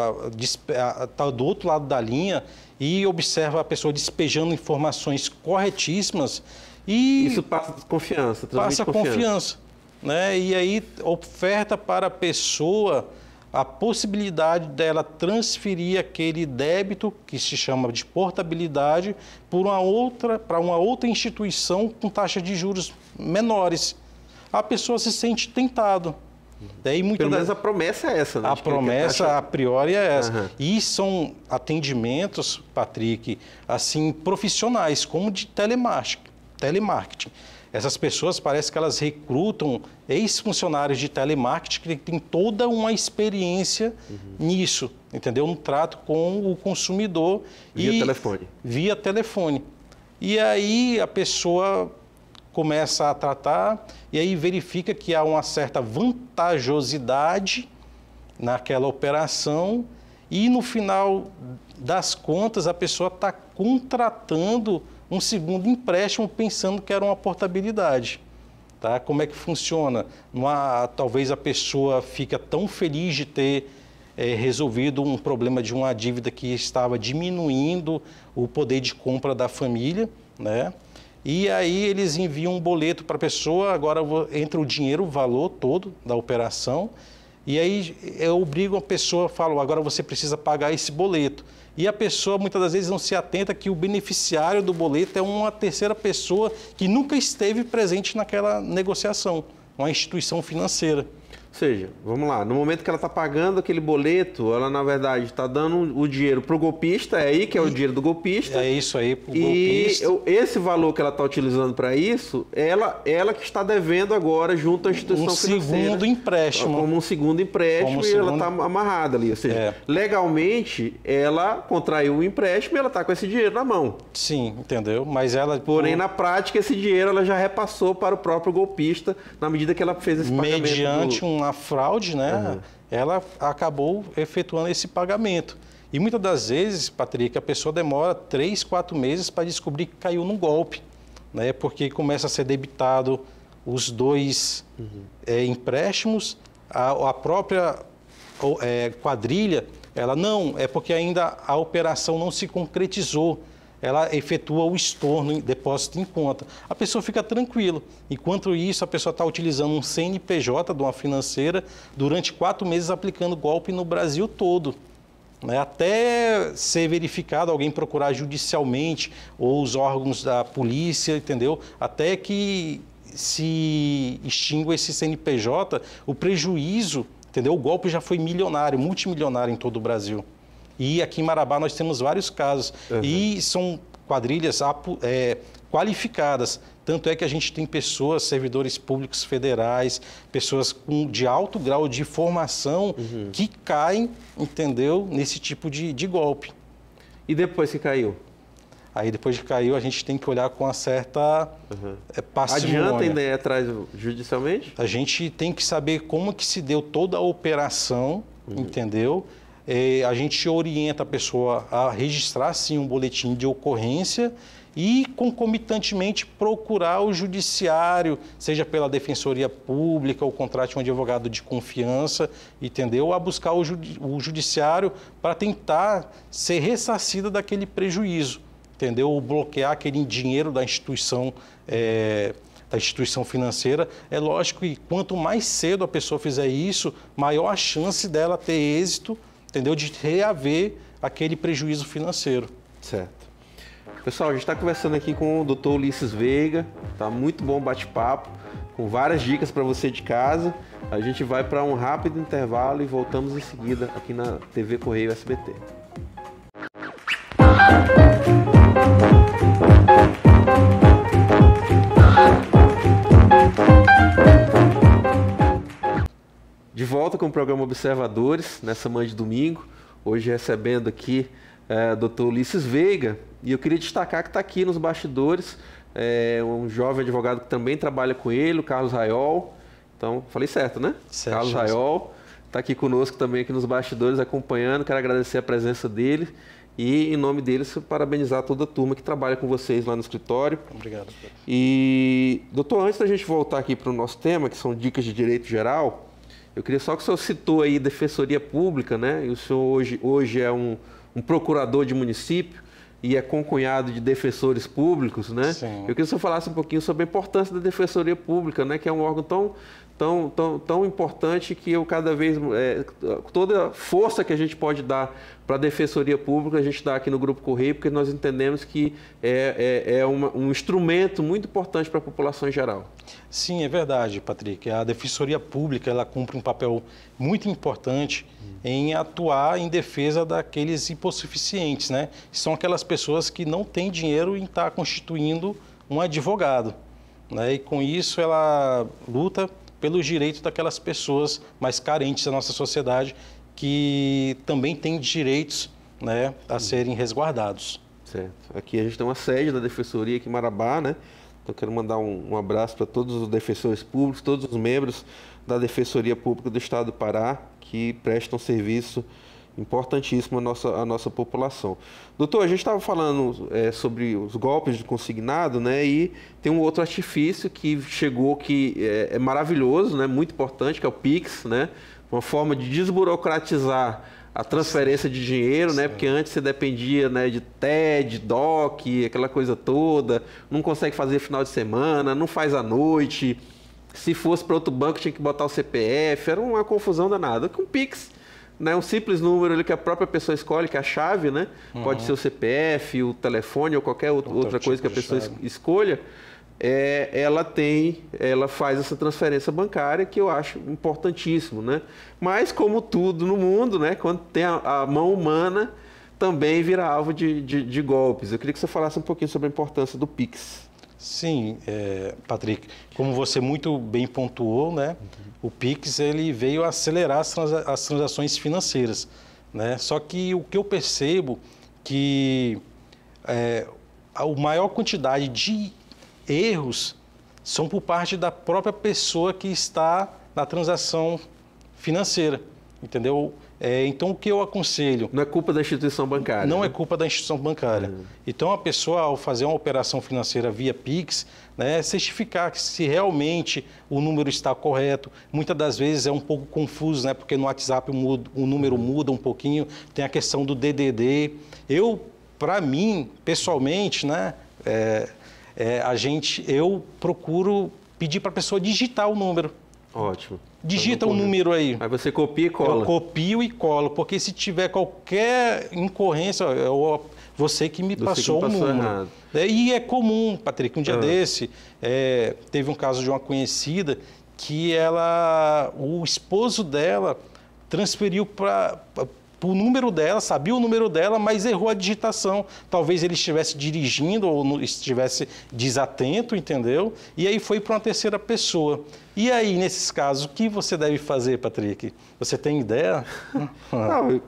A: está do outro lado da linha e observa a pessoa despejando informações corretíssimas e... Isso passa confiança. Passa confiança. confiança né? e aí oferta para a pessoa a possibilidade dela transferir aquele débito, que se chama de portabilidade, para uma outra, para uma outra instituição com taxa de juros menores. A pessoa se sente tentado. Daí, né? muita Pelo menos a promessa é essa, né? A promessa, taxa... a priori, é essa. Uhum. E são atendimentos, Patrick, assim, profissionais, como de telemarketing telemarketing. Essas pessoas parece que elas recrutam ex-funcionários de telemarketing que têm toda uma experiência uhum. nisso, entendeu? Um trato com o consumidor. Via e, telefone. Via telefone. E aí a pessoa começa a tratar e aí verifica que há uma certa vantajosidade naquela operação e no final das contas a pessoa está contratando um segundo empréstimo pensando que era uma portabilidade. Tá? Como é que funciona? Uma, talvez a pessoa fica tão feliz de ter é, resolvido um problema de uma dívida que estava diminuindo o poder de compra da família, né? E aí eles enviam um boleto para a pessoa, agora entra o dinheiro, o valor todo da operação, e aí eu obrigo a pessoa, falo, agora você precisa pagar esse boleto. E a pessoa muitas das vezes não se atenta que o beneficiário do boleto é uma terceira pessoa que nunca esteve presente naquela negociação, uma instituição financeira. Ou seja, vamos lá, no momento que ela está pagando aquele boleto, ela na verdade está
B: dando o dinheiro para o golpista, é aí que é o dinheiro do golpista. É isso aí para o golpista. E esse valor que ela está utilizando para isso, ela, ela que está devendo agora junto à instituição um financeira. segundo empréstimo. Como um segundo empréstimo um segundo... e ela está amarrada ali. Ou seja, é. legalmente ela contraiu um empréstimo e ela está com esse dinheiro na mão. Sim, entendeu? Mas ela... Porém, na prática, esse dinheiro ela já repassou para o próprio golpista na medida que ela fez esse pagamento. Mediante do...
A: um na fraude, né, uhum. ela acabou efetuando esse pagamento. E muitas das vezes, Patrick, a pessoa demora três, quatro meses para descobrir que caiu num golpe, né? Porque começa a ser debitado os dois uhum. é, empréstimos, a, a própria é, quadrilha, ela não, é porque ainda a operação não se concretizou ela efetua o estorno, depósito em conta. A pessoa fica tranquila. Enquanto isso, a pessoa está utilizando um CNPJ de uma financeira durante quatro meses aplicando golpe no Brasil todo. Né? Até ser verificado, alguém procurar judicialmente ou os órgãos da polícia, entendeu? Até que se extingua esse CNPJ, o prejuízo, entendeu? O golpe já foi milionário, multimilionário em todo o Brasil. E aqui em Marabá nós temos vários casos. Uhum. E são quadrilhas é, qualificadas. Tanto é que a gente tem pessoas, servidores públicos federais, pessoas com, de alto grau de formação uhum. que caem, entendeu, nesse tipo de, de golpe. E depois que caiu? Aí depois que caiu, a gente tem que olhar com uma certa uhum. parcimônia. Adianta ainda ir atrás judicialmente? A gente tem que saber como que se deu toda a operação, uhum. entendeu? é, a gente orienta a pessoa a registrar sim um boletim de ocorrência e concomitantemente procurar o judiciário, seja pela defensoria pública ou contrate um advogado de confiança, entendeu? A buscar o, judi o judiciário para tentar ser ressarcida daquele prejuízo, entendeu? Ou bloquear aquele dinheiro da instituição. É da instituição financeira. É lógico que quanto mais cedo a pessoa fizer isso, maior a chance dela ter êxito entendeu? De reaver aquele prejuízo financeiro. Certo. Pessoal, a gente está conversando aqui com o Dr.
B: Ulisses Veiga, tá muito bom bate-papo, com várias dicas para você de casa. A gente vai para um rápido intervalo e voltamos em seguida aqui na TV Correio SBT. Música De volta com o programa Observadores, nessa manhã de domingo, hoje recebendo aqui é, Dr. Ulisses Veiga, e eu queria destacar que está aqui nos bastidores é, um jovem advogado que também trabalha com ele, o Carlos Raiol. Então, falei certo, né? Certo, Carlos Raiol está aqui conosco também, aqui nos bastidores, acompanhando. Quero agradecer a presença dele e, em nome dele, parabenizar toda a turma que trabalha com vocês lá no escritório. Obrigado. E, doutor, antes da gente voltar aqui para o nosso tema, que são dicas de direito geral, eu queria só que o senhor citou aí Defensoria Pública, né? E o senhor hoje, hoje é um, um procurador de município e é concunhado de defensores públicos, né? Sim. Eu queria que o senhor falasse um pouquinho sobre a importância da Defensoria Pública, né? Que é um órgão tão tão, tão, tão importante que eu cada vez é, toda força que a gente pode dar para a defensoria pública a gente dá aqui no Grupo Correio porque nós entendemos que é, é, é uma, um
A: instrumento muito importante para a população em geral. Sim, é verdade, Patrick. A defensoria pública ela cumpre um papel muito importante em atuar em defesa daqueles hipossuficientes, né? São aquelas pessoas que não têm dinheiro em estar tá constituindo um advogado. Né? E com isso ela luta pelos direitos daquelas pessoas mais carentes da nossa sociedade que também têm direitos né, a serem resguardados. Certo. Aqui a gente tem uma sede da Defensoria aqui em Marabá,
B: né? Então quero mandar um, um abraço para todos os defensores públicos, todos os membros da Defensoria Pública do Estado do Pará que prestam serviço importantíssimo a nossa, a nossa população. Doutor, a gente estava falando é, sobre os golpes de consignado, né? E tem um outro artifício que chegou que é, é, maravilhoso, né? Muito importante, que é o Pix, né? Uma forma de desburocratizar a transferência de dinheiro, né? Porque antes você dependia né, de TED, DOC, aquela coisa toda, não consegue fazer final de semana, não faz à noite. Se fosse para outro banco, tinha que botar o CPF, era uma confusão danada. Com o Pix, né, um simples número ali que a própria pessoa escolhe, que é a chave, né? Uhum. Pode ser o CPF, o telefone ou qualquer outro, outra tipo coisa que a tipo pessoa escolha. É, ela tem, ela faz essa transferência bancária que eu acho importantíssimo, né? Mas como tudo no mundo, né? Quando tem a, a mão humana,
A: também vira alvo de, de, de, golpes. Eu queria que você falasse um pouquinho sobre a importância do Pix. Sim, é, Patrick. Como você muito bem pontuou, né? Uhum o Pix ele veio acelerar as, transa as transações financeiras. Né? Só que o que eu percebo que é, a maior quantidade de erros são por parte da própria pessoa que está na transação financeira. Entendeu? É, então, o que eu aconselho? Não é culpa da instituição bancária. Não né? é culpa da instituição bancária. Uhum. Então, a pessoa, ao fazer uma operação financeira via PIX, né, certificar que se realmente o número está correto. Muitas das vezes é um pouco confuso, né, porque no WhatsApp o número uhum. muda um pouquinho, tem a questão do DDD. Eu, para mim, pessoalmente, né, é, é, a gente, eu procuro pedir para a pessoa digitar o número. Ótimo. Digita um tá número aí. Aí você copia e cola. Eu copio e colo, porque se tiver qualquer incorrência, é você que me você passou que me o número. Errado. É, e é comum, Patrick, um dia ah. desse, é, teve um caso de uma conhecida que ela, o esposo dela transferiu para o número dela, sabia o número dela, mas errou a digitação. Talvez ele estivesse dirigindo ou estivesse desatento, entendeu? E aí foi para uma terceira pessoa. E aí, nesses casos, o que você deve fazer, Patrick? Você tem ideia? Não, eu,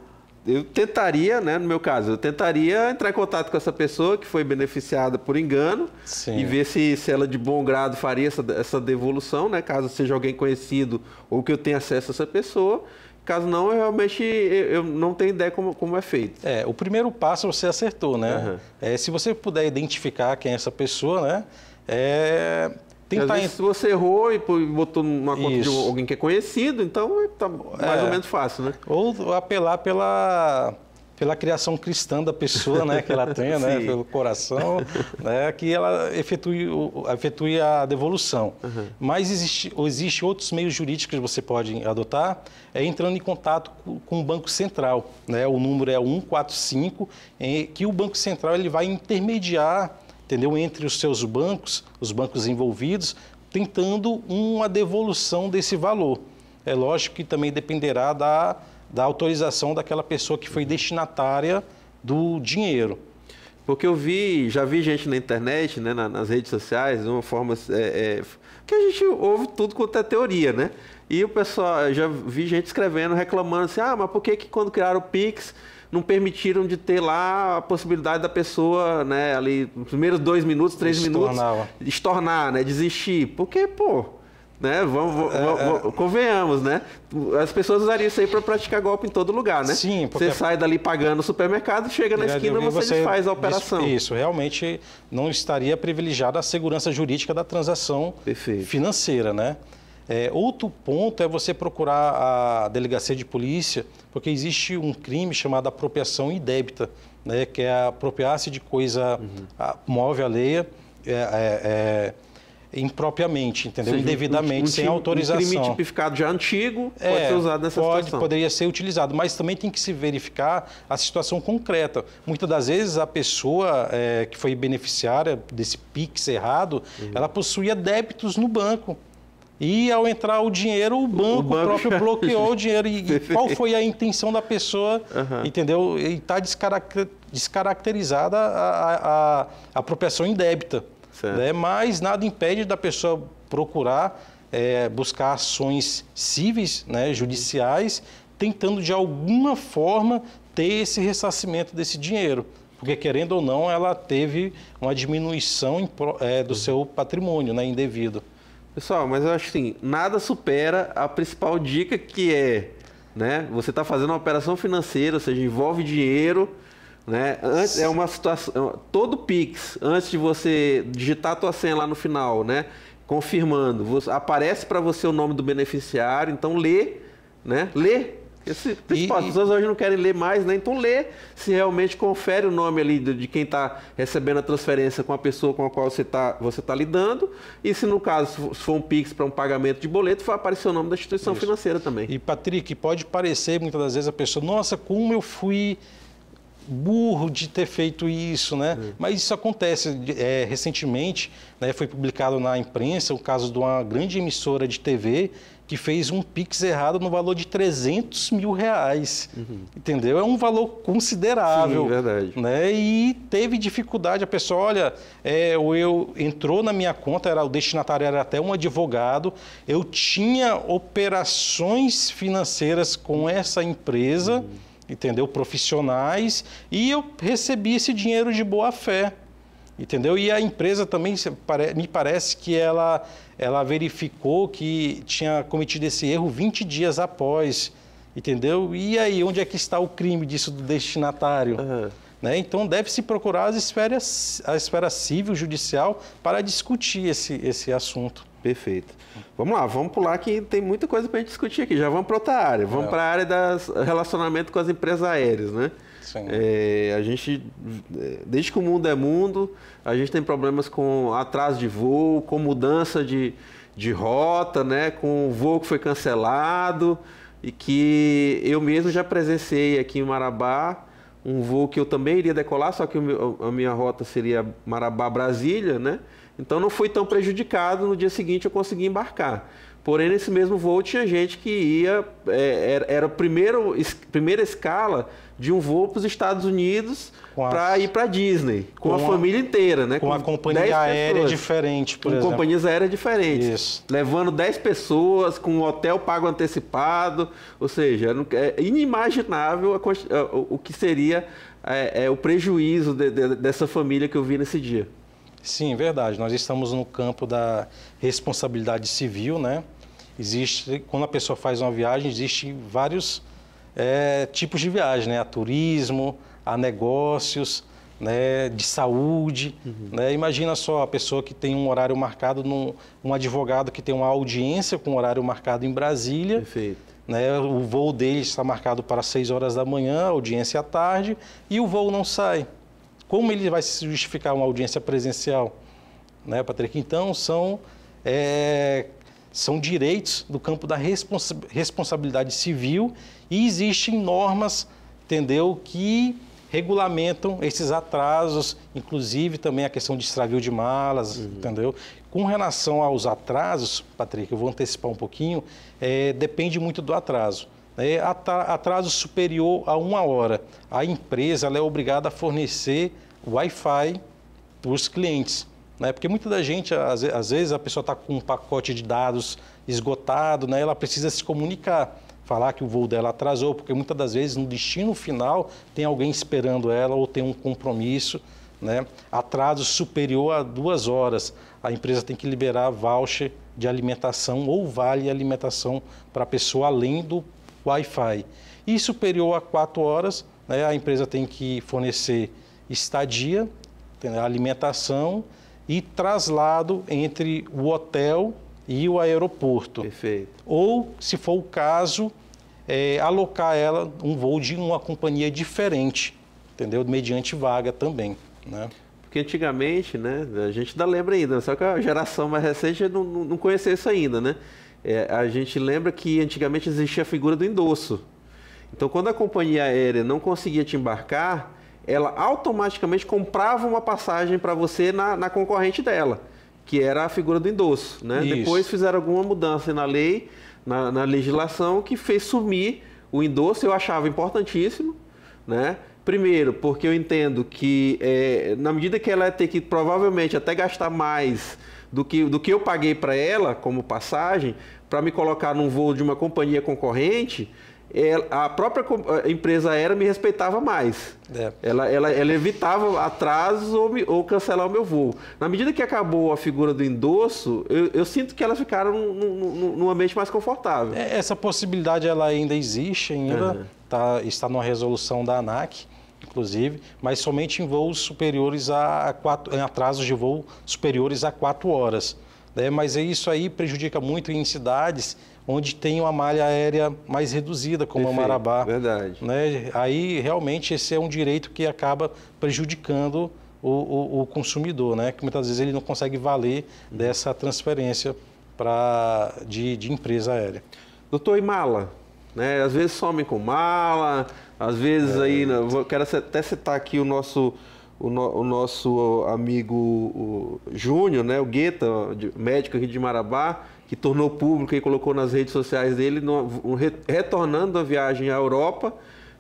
A: eu tentaria,
B: né, no meu caso, eu tentaria entrar em contato com essa pessoa que foi beneficiada por engano Sim. e ver se, se ela de bom grado faria essa, essa devolução, né, caso seja alguém conhecido
A: ou que eu tenha acesso a essa pessoa Caso não, eu realmente eu não tenho ideia como, como é feito. É, o primeiro passo você acertou, né? Uhum. É, se você puder identificar quem é essa pessoa, né? É, tentar... se
B: você errou e botou numa conta Isso. de alguém que é conhecido, então tá
A: é. mais é. ou menos fácil, né? Ou apelar pela pela criação cristã da pessoa né, que ela tem, né, pelo coração, né, que ela efetue, efetue a devolução. Uhum. Mas existe, existe outros meios jurídicos que você pode adotar, é entrando em contato com o Banco Central. Né, o número é 145, em, que o Banco Central ele vai intermediar entendeu, entre os seus bancos, os bancos envolvidos, tentando uma devolução desse valor. É lógico que também dependerá da da autorização daquela pessoa que foi destinatária do dinheiro. Porque eu vi, já vi gente na internet, né, nas
B: redes sociais, de uma forma. É, é, que a gente ouve tudo quanto é teoria, né? E o pessoal, já vi gente escrevendo, reclamando assim: ah, mas por que, que quando criaram o Pix não permitiram de ter lá a possibilidade da pessoa, né, ali, nos primeiros dois minutos, três minutos, estornar, né, desistir? Porque, pô né? Vamos, vamos, é, é. vamos, convenhamos, né? As pessoas usariam isso aí para praticar golpe em todo lugar, né? Sim, porque... Você sai dali pagando o supermercado, chega na esquina e você, você faz a operação. Isso,
A: realmente não estaria privilegiada a segurança jurídica da transação Perfeito. financeira, né? É, outro ponto é você procurar a delegacia de polícia, porque existe um crime chamado apropriação indébita, né? Que é apropriar-se de coisa uhum. móvel alheia, é, é, é impropriamente, entendeu? Seja, Indevidamente, um, um, sem autorização. Um crime tipificado já antigo é, pode ser usado nessa pode, situação. Poderia ser utilizado, mas também tem que se verificar a situação concreta. Muitas das vezes a pessoa é, que foi beneficiária desse PIX errado, uhum. ela possuía débitos no banco. E ao entrar o dinheiro, o banco, o banco próprio já... bloqueou o dinheiro. E, e, qual foi a intenção da pessoa, uhum. entendeu? E está descaracter... descaracterizada a, a, a apropriação indébita. Né? Mas nada impede da pessoa procurar é, buscar ações cíveis, né, judiciais, tentando de alguma forma ter esse ressarcimento desse dinheiro. Porque, querendo ou não, ela teve uma diminuição em, é, do seu patrimônio né, indevido. Pessoal, mas eu acho assim, nada supera a
B: principal dica que é, né? Você está fazendo uma operação financeira, ou seja, envolve dinheiro, né? Antes, é uma situação. É todo Pix, antes de você digitar a tua senha lá no final, né? Confirmando, você, aparece para você o nome do beneficiário, então lê, né? Lê. Esse, e, as pessoas hoje não querem ler mais, né? Então lê se realmente confere o nome ali de, de quem está recebendo a transferência com a pessoa com a qual você está você tá lidando. E se no caso se for um Pix para um pagamento de boleto, vai aparecer o nome da instituição
A: isso. financeira também. E Patrick, pode parecer muitas das vezes a pessoa, nossa, como eu fui burro de ter feito isso, né? Mas isso acontece. É, recentemente, né, foi publicado na imprensa o caso de uma grande emissora de TV que fez um pix errado no valor de 300 mil reais, uhum. entendeu? É um valor considerável, Sim, verdade. né? E teve dificuldade. A pessoa, olha, é, o eu entrou na minha conta, era o destinatário era até um advogado. Eu tinha operações financeiras com essa empresa. Uhum entendeu? Profissionais, e eu recebi esse dinheiro de boa fé, entendeu? E a empresa também me parece que ela ela verificou que tinha cometido esse erro 20 dias após, entendeu? E aí onde é que está o crime disso do destinatário? Uhum. Né? Então deve-se procurar as esferas, a esfera civil, judicial, para discutir esse, esse assunto. Perfeito. Vamos lá, vamos pular que tem muita coisa para a gente
B: discutir aqui. Já vamos para outra área. Vamos é. para a área do relacionamento com as empresas aéreas, né? Sim. É, a gente, é, desde que o mundo é mundo, a gente tem problemas com atraso de voo, com mudança de, de rota, né? Com o voo que foi cancelado e que eu mesmo já presenciei aqui em Marabá um voo que eu também iria decolar, só que a minha rota seria Marabá-Brasília, né? Então não fui tão prejudicado, no dia seguinte eu consegui embarcar. Porém, nesse mesmo voo tinha gente que ia, é, era a primeira escala de um voo para os Estados Unidos para ir para Disney, com, com a, a família
A: inteira, né? Com, com uma companhia aérea pessoas, diferente, por com exemplo. Com companhias
B: aéreas diferentes. Isso. Levando 10 pessoas, com um hotel pago antecipado, ou seja, é inimaginável a, o que seria
A: é, é, o prejuízo de, de, dessa família que eu vi nesse dia. Sim, verdade. Nós estamos no campo da responsabilidade civil, né? Existe, quando a pessoa faz uma viagem, existe vários é, tipos de viagem, né? A turismo, a negócios, né? De saúde, uhum. né? Imagina só a pessoa que tem um horário marcado, num, um advogado que tem uma audiência com um horário marcado em Brasília. Perfeito. Né, o voo dele está marcado para 6 horas da manhã, audiência à tarde, e o voo não sai. Como ele vai se justificar uma audiência presencial? Né, Patrick? Então, são, é, são direitos do campo da responsabilidade civil e existem normas, entendeu, que regulamentam esses atrasos, inclusive também a questão de extravio de malas, uhum. entendeu? Com relação aos atrasos, Patrick, eu vou antecipar um pouquinho, é, depende muito do atraso. Né? Atraso superior a uma hora, a empresa é obrigada a fornecer Wi-Fi para os clientes. Né? Porque muita da gente, às, vezes, a pessoa está com um pacote de dados esgotado, né? ela precisa se comunicar, falar que o voo dela atrasou, porque muitas das vezes no destino final tem alguém esperando ela ou tem um compromisso. Né? Atraso superior a duas horas. A empresa tem que liberar voucher de alimentação ou vale alimentação para a pessoa além do Wi-Fi. E superior a quatro horas, né? a empresa tem que fornecer estadia, alimentação e traslado entre o hotel e o aeroporto. Perfeito. Ou, se for o caso, é, alocar ela um voo de uma companhia diferente, entendeu? Mediante vaga também, né? Porque antigamente, né, a gente ainda lembra ainda,
B: só que a geração mais recente não, não conhecia isso ainda, né? É, a gente lembra que antigamente existia a figura do endosso. Então, quando a companhia aérea não conseguia te embarcar, ela automaticamente comprava uma passagem para você na, na, concorrente dela, que era a figura do endosso. Né? Depois fizeram alguma mudança na lei, na, na legislação, que fez sumir o endosso, eu achava importantíssimo, né? Primeiro, porque eu entendo que é, na medida que ela ter que provavelmente até gastar mais do que, do que eu paguei para ela como passagem, para me colocar num voo de uma companhia concorrente, a própria empresa aérea me respeitava mais. É. Ela, ela, ela, evitava atrasos ou, me, ou, cancelar o meu voo. Na medida que acabou a
A: figura do endosso, eu, eu sinto que elas ficaram num, num, ambiente mais confortável. É, essa possibilidade ela ainda existe, ainda uhum. tá, está numa resolução da ANAC inclusive, mas somente em voos superiores a quatro, em atrasos de voo superiores a quatro horas. Né? Mas isso aí prejudica muito em cidades onde tem uma malha aérea mais reduzida, como Perfeito, Marabá. Verdade. Né? Aí, realmente, esse é um direito que acaba prejudicando o, o, o consumidor, né? que muitas vezes ele não consegue valer uhum. dessa transferência pra, de, de empresa aérea. Doutor, e mala? Né? Às vezes somem com mala, às vezes é... aí... Né, vou, quero até
B: citar aqui o nosso... O, no, o, nosso amigo o Júnior, né, o Gueta, médico aqui de Marabá, que tornou público e colocou nas redes sociais dele, no, retornando da viagem à Europa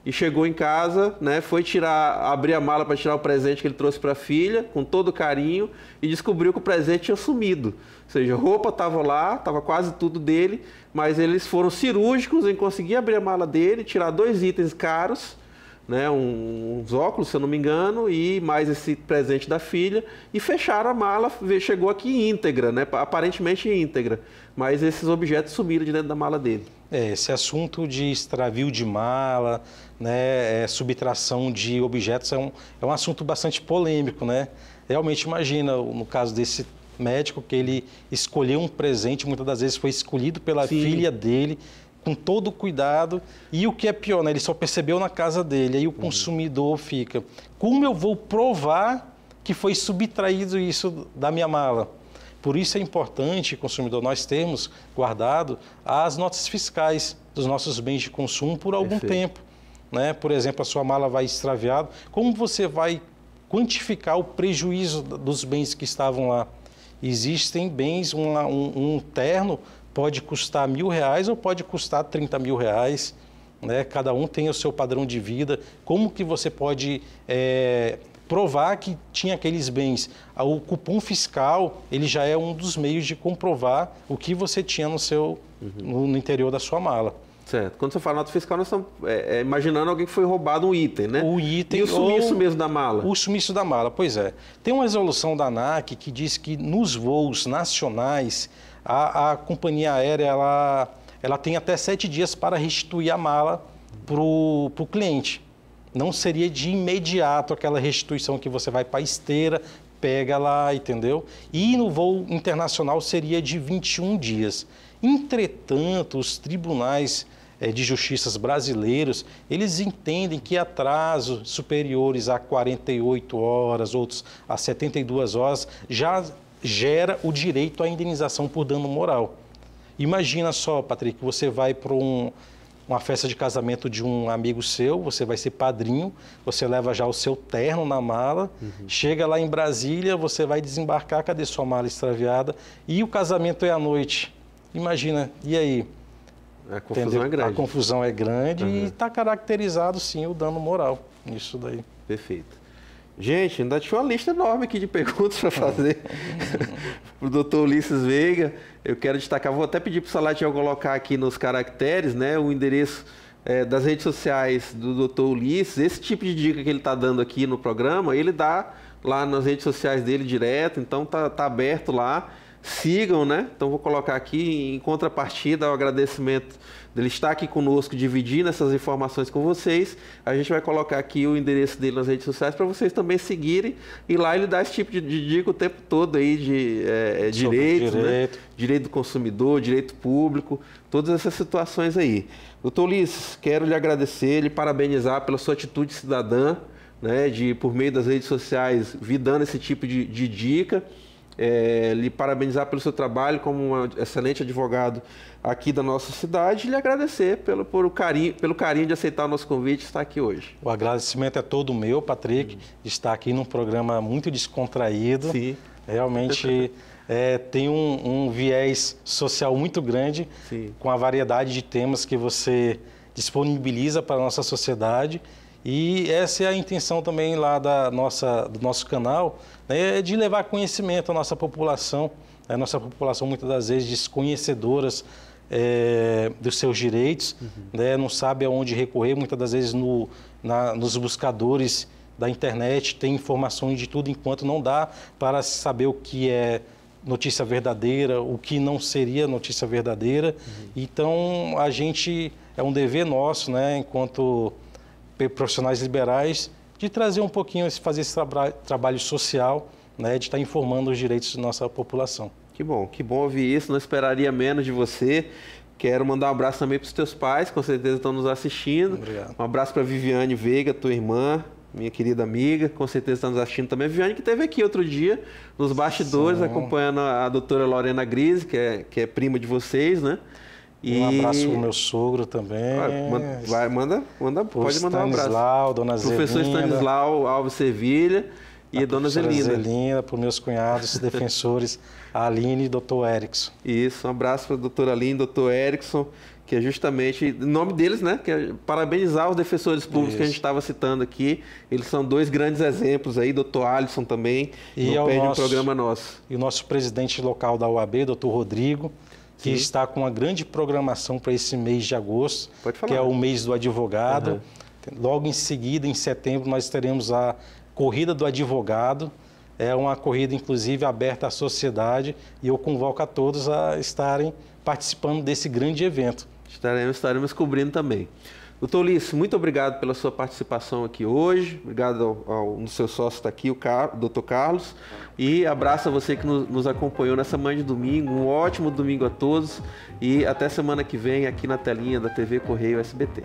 B: e chegou em casa, né? Foi tirar, abrir a mala para tirar o presente que ele trouxe para a filha, com todo carinho, e descobriu que o presente tinha sumido. Ou seja, roupa estava lá, estava quase tudo dele, mas eles foram cirúrgicos em conseguir abrir a mala dele, tirar dois itens caros né, um, uns óculos, se eu não me engano, e mais esse presente da filha, e fecharam a mala, chegou
A: aqui íntegra, né, aparentemente íntegra, mas esses objetos sumiram de dentro da mala dele. É, esse assunto de extravio de mala, né, é, subtração de objetos é um, é um assunto bastante polêmico, né? Realmente imagina, no caso desse médico, que ele escolheu um presente, muitas das vezes foi escolhido pela Sim. filha dele, com todo o cuidado. E o que é pior, né? ele só percebeu na casa dele. Aí o uhum. consumidor fica: como eu vou provar que foi subtraído isso da minha mala? Por isso é importante, consumidor, nós termos guardado as notas fiscais dos nossos bens de consumo por algum Perfeito. tempo. Né? Por exemplo, a sua mala vai extraviada. Como você vai quantificar o prejuízo dos bens que estavam lá? Existem bens, um, um terno pode custar mil reais ou pode custar 30 mil reais. Né? Cada um tem o seu padrão de vida. Como que você pode é, provar que tinha aqueles bens? Ah, o cupom fiscal ele já é um dos meios de comprovar o que você tinha no seu uhum. no interior da sua mala. Certo. Quando você fala nota fiscal, nós estamos é, é, imaginando alguém que foi roubado um item, né? O item. E o sumiço ou... mesmo da mala. O sumiço da mala, pois é. Tem uma resolução da ANAC que diz que nos voos nacionais a, a companhia aérea ela, ela tem até sete dias para restituir a mala para o cliente. Não seria de imediato aquela restituição que você vai para a esteira, pega lá, entendeu? E no voo internacional seria de 21 dias. Entretanto, os tribunais eh, de justiças brasileiros, eles entendem que atrasos superiores a 48 horas, outros a 72 horas, já gera o direito à indenização por dano moral. Imagina só, Patrick, você vai para um, uma festa de casamento de um amigo seu, você vai ser padrinho, você leva já o seu terno na mala, uhum. chega lá em Brasília, você vai desembarcar, cadê sua mala extraviada? E o casamento é à noite. Imagina, e aí? A confusão Entendeu? é grande. A confusão é grande uhum. e está caracterizado, sim, o dano moral. Isso daí. Perfeito. Gente, ainda tinha uma lista enorme aqui de perguntas para fazer
B: para o doutor Ulisses Veiga. Eu quero destacar, vou até pedir para o Salatiel colocar aqui nos caracteres né, o endereço é, das redes sociais do doutor Ulisses. Esse tipo de dica que ele está dando aqui no programa, ele dá lá nas redes sociais dele direto, então tá, tá aberto lá. Sigam, né? Então vou colocar aqui em contrapartida o agradecimento dele estar aqui conosco, dividindo essas informações com vocês. A gente vai colocar aqui o endereço dele nas redes sociais para vocês também seguirem. E lá ele dá esse tipo de, de dica o tempo todo aí de é, é direitos, né? direito. Né? direito do consumidor, direito público, todas essas situações aí. Doutor Ulisses, quero lhe agradecer, lhe parabenizar pela sua atitude cidadã, né, de por meio das redes sociais, vir dando esse tipo de, de dica é, lhe parabenizar pelo seu trabalho como um excelente advogado aqui da nossa cidade e lhe
A: agradecer pelo, por o carinho, pelo carinho de aceitar o nosso convite e estar aqui hoje. O agradecimento é todo meu, Patrick, uhum. estar aqui num programa muito descontraído. Sim. Realmente é, tem um, um, viés social muito grande Sim. com a variedade de temas que você disponibiliza para a nossa sociedade. E essa é a intenção também lá da nossa, do nosso canal, né, é de levar conhecimento à nossa população, a né, nossa população muitas das vezes desconhecedoras é, dos seus direitos, uhum. né, não sabe aonde recorrer, muitas das vezes no, na, nos buscadores da internet tem informações de tudo enquanto não dá para saber o que é notícia verdadeira, o que não seria notícia verdadeira. Uhum. Então a gente é um dever nosso, né, enquanto profissionais liberais de trazer um pouquinho, fazer esse tra trabalho social, né, de estar tá informando os direitos da nossa população.
B: Que bom, que bom ouvir isso, não esperaria menos de você. Quero mandar um abraço também para os teus pais, com certeza estão nos assistindo. Obrigado. Um abraço para Viviane Veiga, tua irmã, minha querida amiga, com certeza está nos assistindo também. A Viviane que esteve aqui outro dia, nos bastidores, Sim. acompanhando a doutora Lorena Grise, que é, que é prima de vocês, né? E... Um abraço pro meu
A: sogro também. Vai, manda, vai, manda, manda pode mandar um abraço. Stanislau, dona Zelinda. Professor Stanislau
B: Alves Sevilha e a dona Zelinda.
A: Zelinda, para meus cunhados defensores,
B: a Aline e doutor Erickson. Isso, um abraço para a doutora Aline, doutor Erickson, que é justamente, em nome deles, né, que é parabenizar os defensores públicos Isso. que a gente estava citando aqui. Eles são dois grandes exemplos aí, doutor Alisson também, e não perde nosso, um programa nosso.
A: E o nosso presidente local da UAB, doutor Rodrigo, que uhum. está com uma grande programação para esse mês de agosto, que é o mês do advogado. Uhum. Logo em seguida, em setembro, nós teremos a Corrida do Advogado. É uma corrida, inclusive, aberta à sociedade e eu convoco a todos a estarem participando desse grande evento. Estaremos,
B: estaremos cobrindo também. Doutor Ulisses, muito obrigado pela sua participação aqui hoje. Obrigado ao, ao seu sócio está aqui, o Car, doutor Carlos. E abraço a você que nos, nos acompanhou nessa manhã de domingo. Um ótimo domingo a todos e até semana que vem aqui na telinha da TV Correio SBT.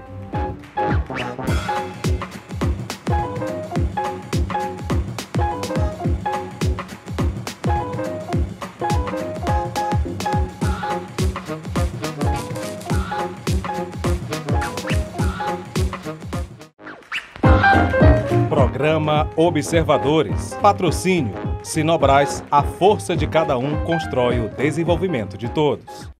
A: Programa Observadores. Patrocínio. Sinobras, a força de cada um constrói o desenvolvimento de todos.